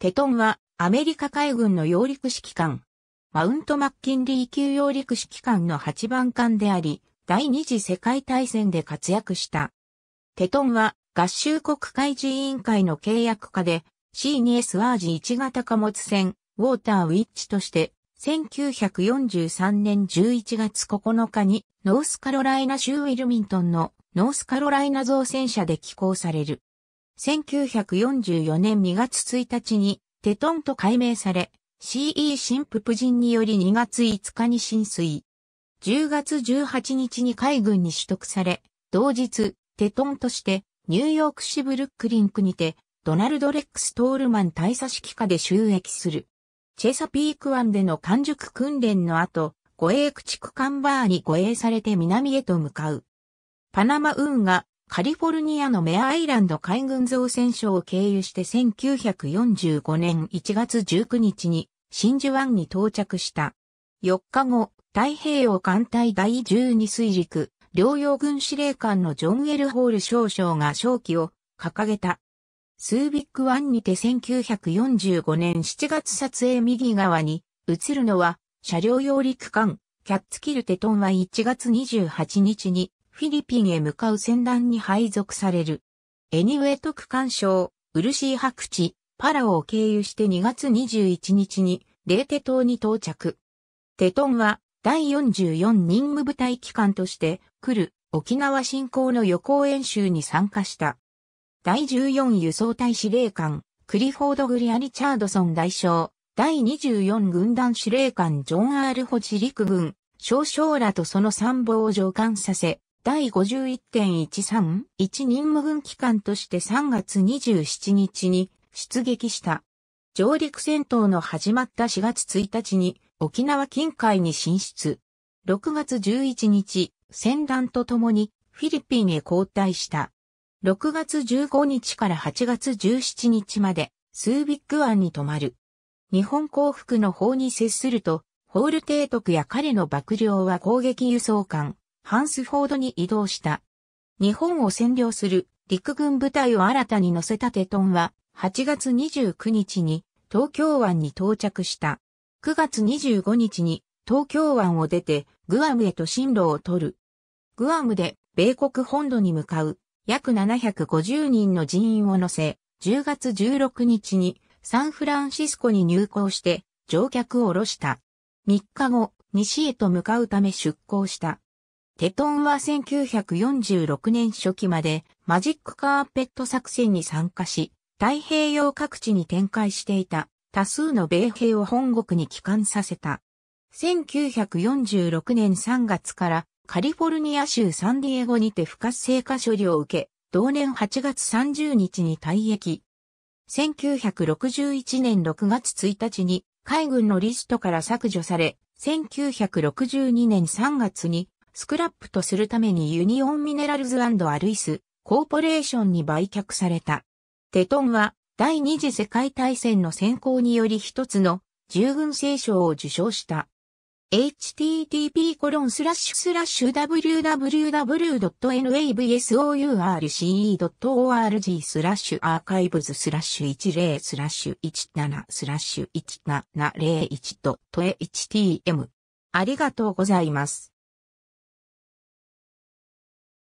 テトンはアメリカ海軍の揚陸指揮官。マウント・マッキンリー級揚陸指揮官の8番艦であり、第二次世界大戦で活躍した。テトンは合衆国海事委員会の契約下で C2S ワージ1型貨物船ウォーターウィッチとして1943年11月9日にノースカロライナ州ウィルミントンのノースカロライナ造船社で寄港される。1944年2月1日にテトンと改名され、CE 新プ人により2月5日に浸水。10月18日に海軍に取得され、同日、テトンとしてニューヨーク市ブルックリンクにて、ドナルド・レックス・トールマン大佐指揮下で収益する。チェサピーク湾での完熟訓練の後、護衛駆逐艦バーに護衛されて南へと向かう。パナマ運河カリフォルニアのメアアイランド海軍造船所を経由して1945年1月19日に真珠湾に到着した。4日後、太平洋艦隊第12水陸、両洋軍司令官のジョン・エル・ホール少将が正機を掲げた。スービック湾にて1945年7月撮影右側に映るのは車両用陸艦キャッツキルテトンは1月28日にフィリピンへ向かう船団に配属される。エニウェト区間省、ウルシー白地、パラオを経由して2月21日に、レーテ島に到着。テトンは、第44任務部隊機関として、来る、沖縄侵攻の予行演習に参加した。第14輸送隊司令官、クリフォード・グリア・リチャードソン大将、第24軍団司令官ジョン・アール・ホジ陸軍、少将らとその参謀を上官させ、第51.13-1任務軍機関として3月27日に出撃した。上陸戦闘の始まった4月1日に沖縄近海に進出。6月11日、戦乱とともにフィリピンへ交代した。6月15日から8月17日までスービッグ湾に泊まる。日本降伏の方に接すると、ホール提督や彼の幕僚は攻撃輸送艦、ハンスフォードに移動した。日本を占領する陸軍部隊を新たに乗せたテトンは8月29日に東京湾に到着した。9月25日に東京湾を出てグアムへと進路を取る。グアムで米国本土に向かう約750人の人員を乗せ、10月16日にサンフランシスコに入港して乗客を降ろした。3日後、西へと向かうため出港した。テトンは1946年初期までマジックカーペット作戦に参加し、太平洋各地に展開していた多数の米兵を本国に帰還させた。1946年3月からカリフォルニア州サンディエゴにて不活性化処理を受け、同年8月30日に退役。1961年6月1日に海軍のリストから削除され、1962年3月にスクラップとするためにユニオンミネラルズアルイス、コーポレーションに売却された。テトンは第二次世界大戦の先行により一つの従軍聖賞を受賞した。http://www.navsource.org スラッシュアーカイブズスラッシュ10スラッシュ17スラッシュ1 7 0 1 t h t m ありがとうございます。